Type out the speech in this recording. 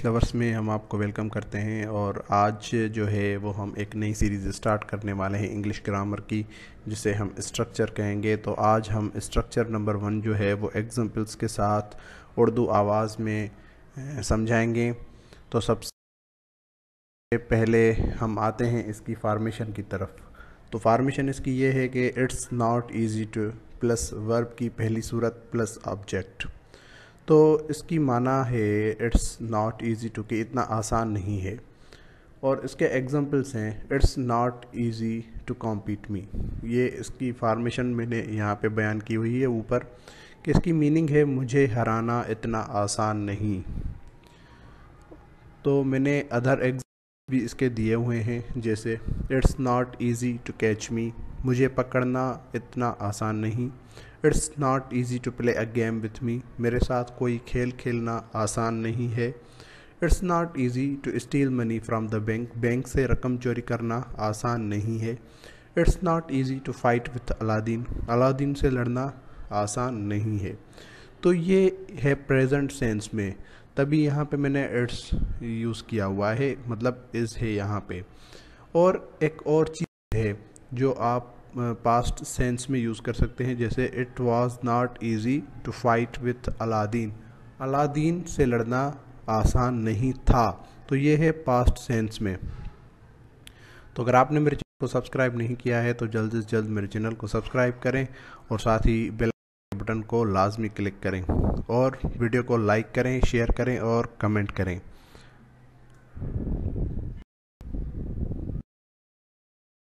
fish lovers में हम आपको वेलकम करते हैं और आज जो है वो हम एक नई सीरीज़ स्टार्ट करने वाले हैं इंग्लिश ग्रामर की जिसे हम स्ट्रक्चर कहेंगे तो आज हम स्ट्रक्चर नंबर वन जो है वो एग्जांपल्स के साथ उर्दू आवाज़ में समझाएंगे तो सबसे पहले हम आते हैं इसकी फार्मेशन की तरफ तो फार्मेशन इसकी ये है कि it's not easy to plus verb की पहली सूरत प्लस ऑब्जेक्ट तो इसकी माना है इट्स नॉट ईजी टू कि इतना आसान नहीं है और इसके एग्जांपल्स हैं it's not easy to compete me ये इसकी फार्मेशन मैंने यहाँ पे बयान की हुई है ऊपर कि इसकी मीनिंग है मुझे हराना इतना आसान नहीं तो मैंने अदर एग्जाम्पल भी इसके दिए हुए हैं जैसे it's not easy to catch me मुझे पकड़ना इतना आसान नहीं it's not easy to play a game with me मेरे साथ कोई खेल खेलना आसान नहीं है it's not easy to steal money from the bank bank से रकम चोरी करना आसान नहीं है it's not easy to fight with Aladdin Aladdin से लड़ना आसान नहीं है तो ये है प्रेजेंट सेंस में तभी यहाँ पे मैंने इट्स यूज़ किया हुआ है मतलब इज़ है यहाँ पे और एक और चीज़ है जो आप पास्ट सेंस में यूज़ कर सकते हैं जैसे it was not easy to fight with Aladdin Aladdin से लड़ना आसान नहीं था तो ये है पास्ट सेंस में तो अगर आपने मेरे चैनल को सब्सक्राइब नहीं किया है तो जल्द से जल्द मेरे चैनल को सब्सक्राइब करें और साथ ही बेल बटन को लाजमी क्लिक करें और वीडियो को लाइक करें शेयर करें और कमेंट करें